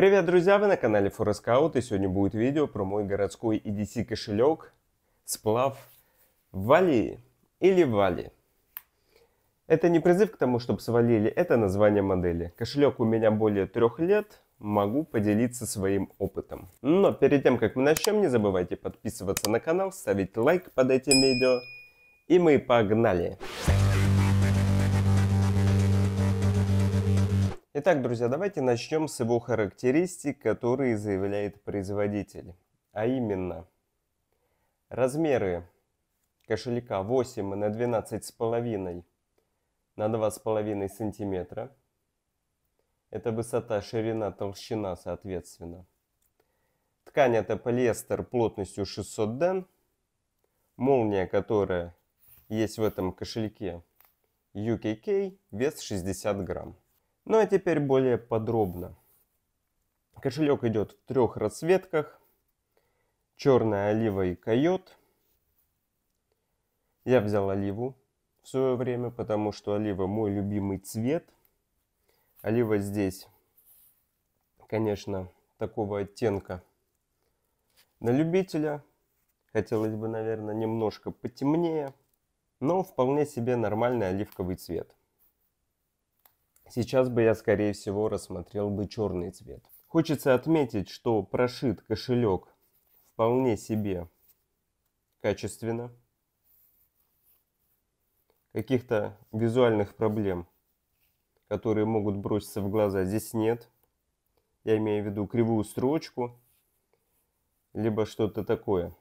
Привет, друзья! Вы на канале Forescout и сегодня будет видео про мой городской EDC кошелек сплав Вали или Вали. Это не призыв к тому, чтобы свалили, это название модели. Кошелек у меня более трех лет, могу поделиться своим опытом. Но перед тем, как мы начнем, не забывайте подписываться на канал, ставить лайк под этим видео. И мы погнали! Погнали! Итак, друзья, давайте начнем с его характеристик, которые заявляет производитель. А именно, размеры кошелька 8 на 12,5 на 2,5 сантиметра. Это высота, ширина, толщина соответственно. Ткань это полиэстер плотностью 600 ден. Молния, которая есть в этом кошельке UKK, вес 60 грамм. Ну а теперь более подробно. Кошелек идет в трех расцветках. Черная олива и койот. Я взял оливу в свое время, потому что олива мой любимый цвет. Олива здесь, конечно, такого оттенка на любителя. Хотелось бы, наверное, немножко потемнее, но вполне себе нормальный оливковый цвет. Сейчас бы я, скорее всего, рассмотрел бы черный цвет. Хочется отметить, что прошит кошелек вполне себе качественно. Каких-то визуальных проблем, которые могут броситься в глаза, здесь нет. Я имею в виду кривую строчку, либо что-то такое.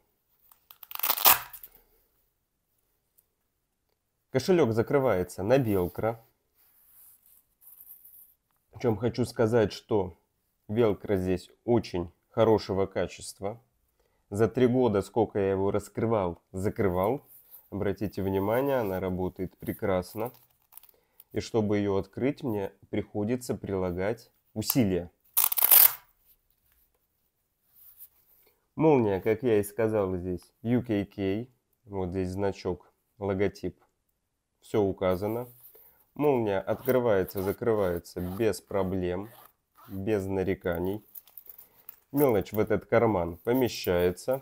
Кошелек закрывается на белкро. Причем хочу сказать, что велкро здесь очень хорошего качества. За три года, сколько я его раскрывал, закрывал. Обратите внимание, она работает прекрасно. И чтобы ее открыть, мне приходится прилагать усилия. Молния, как я и сказал здесь, UKK. Вот здесь значок, логотип. Все указано. Молния открывается, закрывается без проблем, без нареканий. Мелочь в этот карман помещается.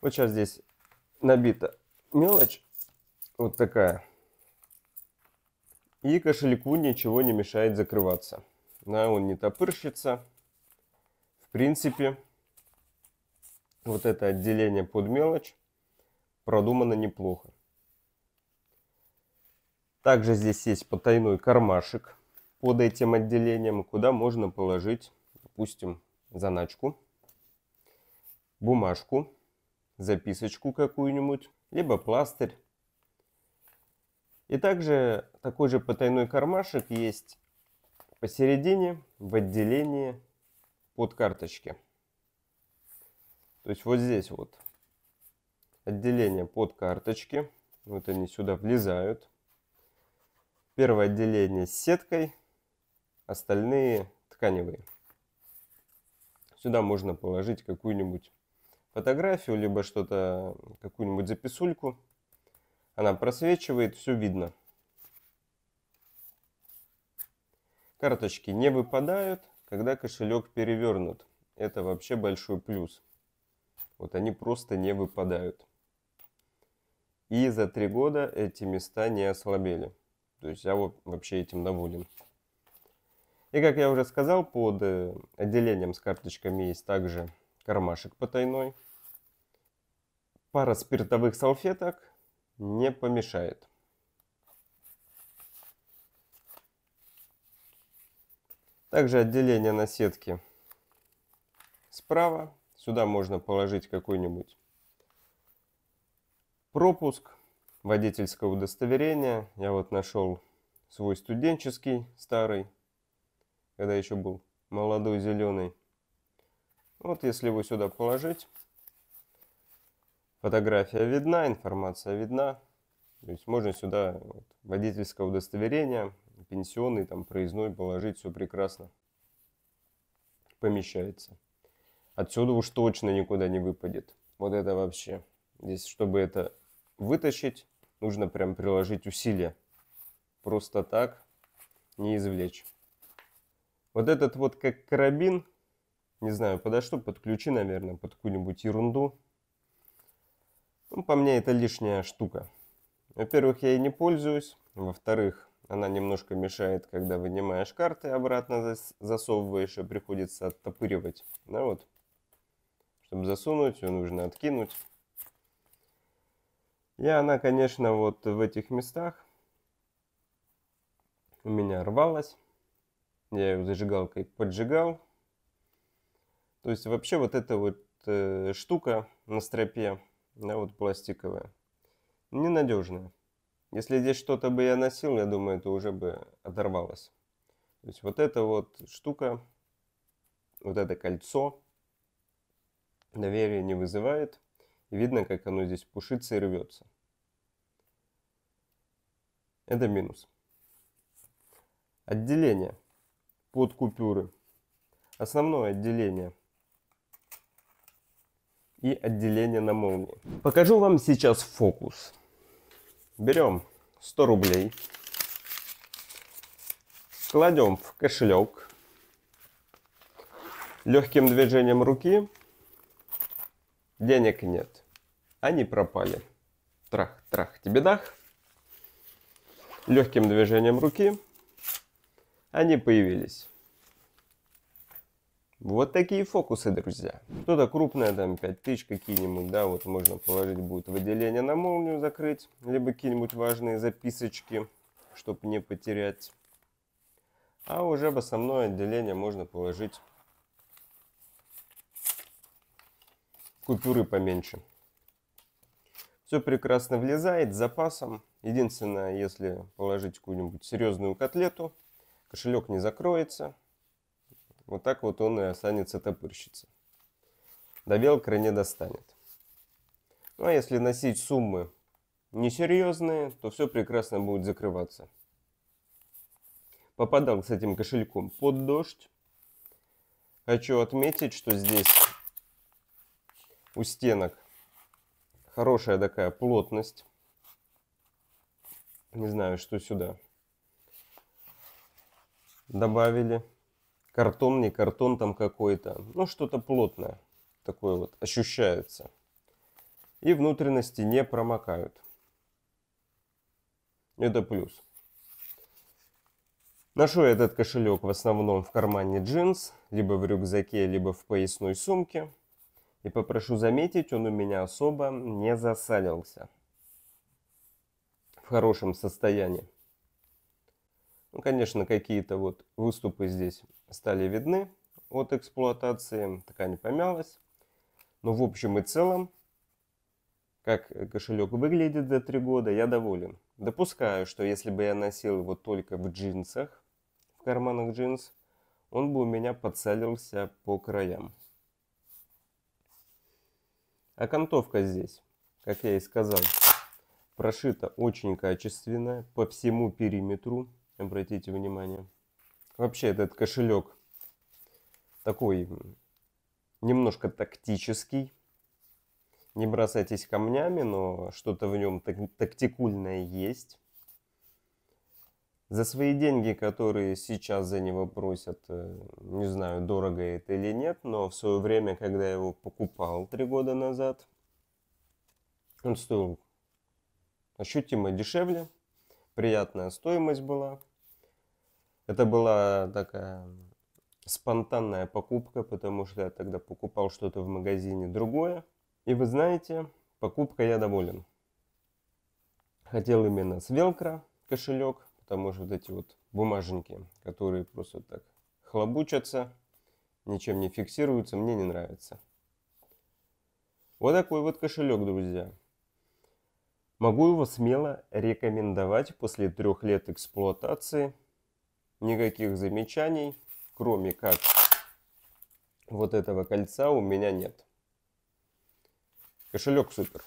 Вот сейчас здесь набита мелочь, вот такая. И кошельку ничего не мешает закрываться. Да, он не топырщится. В принципе, вот это отделение под мелочь продумано неплохо. Также здесь есть потайной кармашек под этим отделением, куда можно положить, допустим, заначку, бумажку, записочку какую-нибудь, либо пластырь. И также такой же потайной кармашек есть посередине в отделении под карточки. То есть вот здесь вот отделение под карточки. Вот они сюда влезают. Первое отделение с сеткой, остальные тканевые. Сюда можно положить какую-нибудь фотографию, либо что-то, какую-нибудь записульку. Она просвечивает, все видно. Карточки не выпадают, когда кошелек перевернут. Это вообще большой плюс. Вот они просто не выпадают. И за три года эти места не ослабели. То есть я вот вообще этим доволен. И как я уже сказал, под э, отделением с карточками есть также кармашек потайной. Пара спиртовых салфеток не помешает. Также отделение на сетке справа. Сюда можно положить какой-нибудь пропуск водительское удостоверение. Я вот нашел свой студенческий старый, когда еще был молодой зеленый. Вот если его сюда положить, фотография видна, информация видна. То есть можно сюда вот, водительское удостоверение, пенсионный, там проездной положить, все прекрасно помещается. Отсюда уж точно никуда не выпадет. Вот это вообще. Здесь, чтобы это вытащить, нужно прям приложить усилия. Просто так не извлечь. Вот этот вот как карабин, не знаю, подо что, под ключи, наверное, под какую-нибудь ерунду. Ну, по мне, это лишняя штука. Во-первых, я ей не пользуюсь. Во-вторых, она немножко мешает, когда вынимаешь карты, обратно засовываешь, и приходится оттопыривать. Да, ну вот. Чтобы засунуть, ее нужно откинуть. И она, конечно, вот в этих местах у меня рвалась. Я ее зажигалкой поджигал. То есть вообще вот эта вот э, штука на стропе, да, вот пластиковая, ненадежная. Если здесь что-то бы я носил, я думаю, это уже бы оторвалось. То есть вот эта вот штука, вот это кольцо доверия не вызывает видно, как оно здесь пушится и рвется. Это минус. Отделение под купюры. Основное отделение. И отделение на молнии. Покажу вам сейчас фокус. Берем 100 рублей. Кладем в кошелек. Легким движением руки денег нет. Они пропали. Трах, трах, тебе дах. Легким движением руки они появились. Вот такие фокусы, друзья. Что-то крупное, там 5 тысяч какие-нибудь, да, вот можно положить будет выделение на молнию закрыть, либо какие-нибудь важные записочки, чтобы не потерять. А уже в основное отделение можно положить купюры поменьше. Все прекрасно влезает с запасом. Единственное, если положить какую-нибудь серьезную котлету, кошелек не закроется. Вот так вот он и останется топырщиться. До велкра не достанет. Ну а если носить суммы несерьезные, то все прекрасно будет закрываться. Попадал с этим кошельком под дождь. Хочу отметить, что здесь у стенок хорошая такая плотность. Не знаю, что сюда добавили. Картон, не картон там какой-то. Ну, что-то плотное такое вот ощущается. И внутренности не промокают. Это плюс. Ношу этот кошелек в основном в кармане джинс, либо в рюкзаке, либо в поясной сумке. И попрошу заметить, он у меня особо не засалился. В хорошем состоянии. Ну, конечно, какие-то вот выступы здесь стали видны от эксплуатации. такая не помялась. Но в общем и целом, как кошелек выглядит за три года, я доволен. Допускаю, что если бы я носил его только в джинсах, в карманах джинс, он бы у меня подсалился по краям. Окантовка а здесь, как я и сказал, прошита очень качественно по всему периметру. Обратите внимание. Вообще этот кошелек такой немножко тактический. Не бросайтесь камнями, но что-то в нем так тактикульное есть за свои деньги, которые сейчас за него просят, э, не знаю, дорого это или нет, но в свое время, когда я его покупал три года назад, он стоил ощутимо дешевле, приятная стоимость была. Это была такая спонтанная покупка, потому что я тогда покупал что-то в магазине другое. И вы знаете, покупка я доволен. Хотел именно с Велкро кошелек, там что вот эти вот бумаженьки, которые просто так хлобучатся, ничем не фиксируются, мне не нравится. Вот такой вот кошелек, друзья. Могу его смело рекомендовать после трех лет эксплуатации. Никаких замечаний, кроме как вот этого кольца у меня нет. Кошелек супер.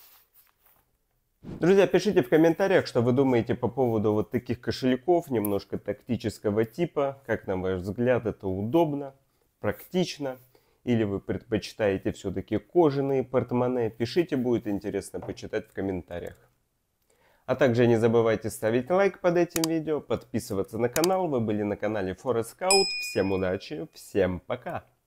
Друзья, пишите в комментариях, что вы думаете по поводу вот таких кошельков немножко тактического типа. Как на ваш взгляд это удобно, практично? Или вы предпочитаете все-таки кожаные портмоне? Пишите, будет интересно почитать в комментариях. А также не забывайте ставить лайк под этим видео, подписываться на канал. Вы были на канале Forest Scout. Всем удачи, всем пока!